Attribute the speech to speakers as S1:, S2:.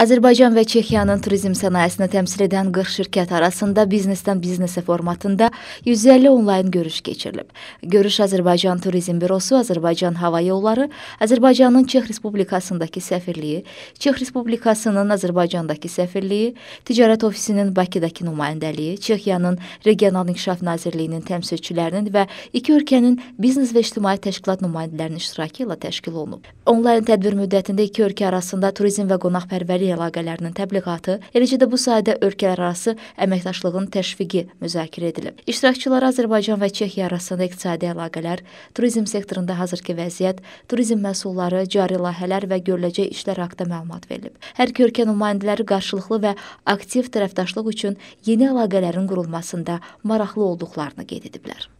S1: Azərbaycan və Çexiyanın turizm sənayesini təmsil edən 40 şirkət arasında biznesdən biznesə formatında 150 onlayn görüş keçirilib. Görüş Azərbaycan Turizm Bürosu, Azərbaycan Hava Yolları, Azərbaycanın Çex Respublikasındakı səfirliyi, Çex Respublikasının Azərbaycandakı səfirliyi, Ticarət ofisinin Bakıdakı nümayəndəliyi, Çexiyanın Regional İnkişaf Nazirliyinin təmsilçilərinin və iki ölkənin biznes və ictimai təşkilat nümayəndələrinin iştirakı ilə təşkil olunub. Onlayn tədbir müddətində iki ölkə arasında turizm və qonaqpərvərlik xarici əlaqələrinin təbliğatı, eləcə də bu sahədə ölkələrarası əməkdaşlığın təşviqi müzakirə edilib. İştirakçılara Azərbaycan və Çexiya arasında iqtisadi əlaqələr, turizm sektorunda hazırki vəziyyət, turizm məhsulları, cari layihələr və görüləcək işlər haqqında məlumat verilib. Hər iki ölkə nümayəndələri qarşılıqlı və aktiv tərəfdaşlıq üçün yeni əlaqələrin qurulmasında maraqlı olduqlarını qeyd ediblər.